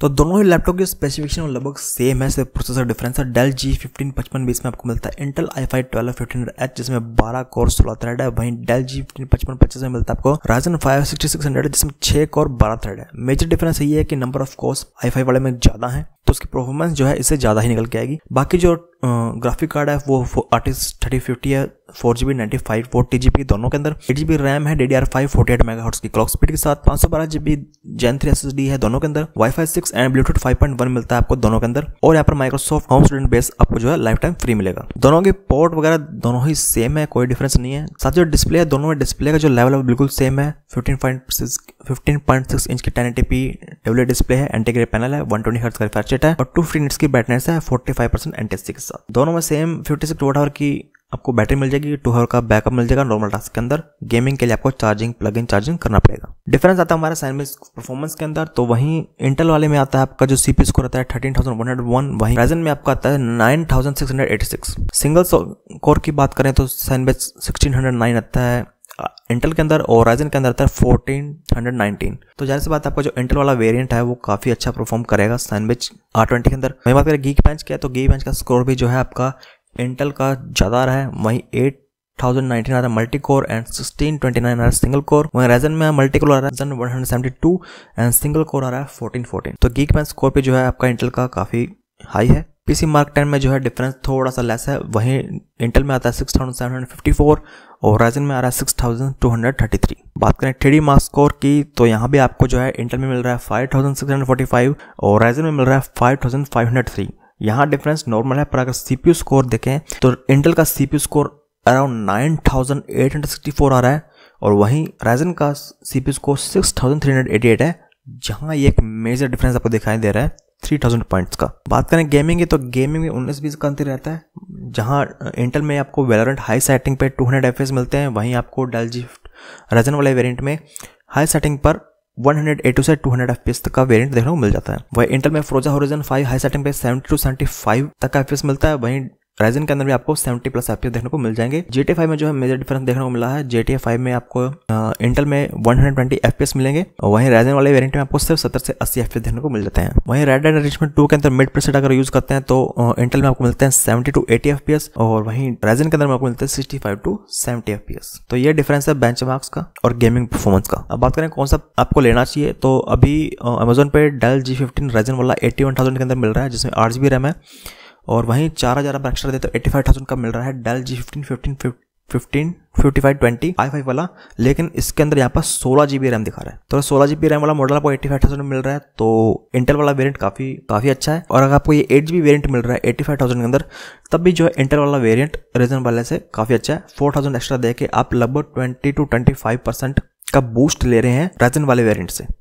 तो दोनों ही लैपटॉप के स्पेसिफिकेशन लगभग सेम है सिर्फ प्रोसेसर डिफरेंस है डेल जी फिफ्टीन पचपन बीस में आपको मिलता है Intel I five twelve fifteen H जिसमें बारह कोर सोलह थ्रेड है वहीं डेल जी फिफ्टीन पचपन पच्चीस में मिलता है आपको Ryzen five sixty six hundred जिसमें छह कोर बारह थ्रेड है मेजर डिफरेंस यही है कि number of cores I five वाले में ज्यादा है तो उसकी परफॉर्मेंस जो है इससे ज़्यादा ही निकल के आएगी बाकी जो ग्राफिक कार्ड है वो आर्टिस्ट थर्टी फिफ्टी है four G B ninety five four T G B दोनों के अंदर एट जी बी रैम है D D R five forty eight mega की क्लॉक स्पीड के साथ पाँच सौ बारह G B gen three S S D है दोनों के अंदर wi fi six and Bluetooth five point one मिलता है आपको दोनों के अंदर और यहाँ पर माइक्रोसॉफ्ट होम स्टूडेंट बेस आपको जो है लाइफ टाइम फ्री मिलेगा दोनों के पोर्ट वगैरह दोनों ही सेम है कोई डिफरेंस नहीं है साथ जो डिस्प्ले है दोनों में डिस्प्ले का जो लेवल है बिल्कुल सेम है fifteen point six fifteen point six inch की ten eighty P W display है एंटीग्रे पैनल है वन ट्वेंटी का रिफ्रेश रेट है और टू फ्री की बैटनेस है फोर्टी फाइव परसेंट एनटीएससी के साथ दोनों में same fifty six watt hour की आपको बैटरी मिल जाएगी टू हवर का बैकअप मिल जाएगा नॉर्मल टास्क के अंदर गेमिंग के लिए आपको चार्जिंग प्लग इन चार्जिंग करना पड़ेगा डिफरेंस आता है हमारा सैनमिक्स परफॉर्मेंस के अंदर तो वहीं इंटेल वाले में आता है आपका जो सीपी स्कोर आता है thirteen thousand one hundred one वहीं प्रेजेंट में आपका आता है nine thousand six hundred eighty six single core की बात करें तो साइनबेस सिक्सटीन हंड्रेड नाइन आता है इंटेल के अंदर ओराइजन के अंदर आता है फोर्टीन हंड्रेड नाइनटीन तो जाहिर सी बात आपका जो इंटेल वाला वेरिएंट है वो काफ़ी अच्छा परफॉर्म करेगा सैंडविच आर ट्वेंटी के अंदर मैं बात करें गीक बेंच क्या है तो गीक बेंच का स्कोर भी जो है आपका इंटेल का ज़्यादा रहा है वहीं एट थाउजेंड नाइनटीन आ रहा है multi core and sixteen twenty nine आ रहा है सिंगल कोर वहीं रेजन में मल्टी कोर आ रहा है one hundred seventy two and single core आ रहा है फोर्टीन फोर्टीन तो गीक बेंच स्कोर पे जो है आपका इंटेल का काफ़ी हाई है पी मार्क टेन में जो है डिफरेंस थोड़ा सा लेस है वहीं इंटेल में आता है six thousand seven hundred fifty four और राइजन में आ रहा है six thousand two hundred thirty three बात करें थ्री डी मार्क स्कोर की तो यहाँ भी आपको जो है इंटेल में मिल रहा है five thousand six hundred forty five और राइजन में मिल रहा है five thousand five hundred three यहाँ डिफरेंस नॉर्मल है पर अगर सीपीयू स्कोर देखें तो इंटेल का CPU score around nine thousand eight hundred sixty four आ रहा है और वहीं राइजन का CPU score six thousand three hundred eighty eight है जहाँ ये एक मेजर डिफरेंस आपको दिखाई दे रहा है थ्री थाउजेंड पॉइंट्स का बात करें गेमिंग की तो गेमिंग में उन्नीस बीस का अंतर रहता है जहाँ इंटेल में आपको वेलोरेंट हाई सेटिंग पे टू हंड्रेड एफ मिलते हैं वहीं आपको डेल जी रजन वाले वेरियंट में हाई सेटिंग पर 180 से 200 हंड्रेड तक का वेरियंट देखने को मिल जाता है वहीं इंटेल में फ्रोजा होरिजन 5 हाई सेटिंग पे 70 टू 75 तक का एफ मिलता है वहीं राइजन के अंदर भी आपको 70 प्लस एफ देखने को मिल जाएंगे जेटी फाइव में जो है मेजर डिफरेंस देखने को मिला है जेटी फाइव में आपको इंटेल में 120 हंड्रेड मिलेंगे और वहीं राइजन वाले वेरियंट में आपको सिर्फ सत्तर से अस्सी एफ देखने को मिल जाते हैं वहीं रेड एंड अरेंजमेंट टू के अंदर मिड प्रेसेट अगर यूज करते हैं तो इंटेल में आपको मिलते हैं सेवेंटी टू एटी एफ और वहीं राइजन के अंदर में आपको मिलते हैं sixty five to seventy F तो ये डिफरेंस है बेंच का और गेमिंग परफॉर्मेंस का अब बात करें कौन सा आपको लेना चाहिए तो अभी अमेजोन पे डेल जी फिफ्टीन राइजन वाला एट्टी वन थाउजेंड के अंदर मिल रहा है जिसमें आठ जी रैम है और वहीं चार हज़ार आप एक्स्ट्रा देते तो एट्टी फाइव थाउजेंड का मिल रहा है Dell G fifteen fifteen fifteen fifty five twenty I five वाला लेकिन इसके अंदर यहाँ पर सोलह जी बी रैम दिखा रहा है तो सोलह जी बी रैम वाला मॉडल आपको एट्टी फाइव थाउजेंड मिल रहा है तो इंटेल वाला वेरिएंट काफ़ी काफ़ी अच्छा है और अगर आपको ये एट जी बी वेरियंट मिल रहा है एट्टी फाइव थाउजेंड के अंदर तब भी जो है इंटेल वाला वेरियंट रीजन वाले से काफ़ी अच्छा है फोर थाउजेंड एक्स्ट्रा दे के आप लगभग twenty two twenty five percent का बूस्ट ले रहे हैं राजन वाले वेरिएंट से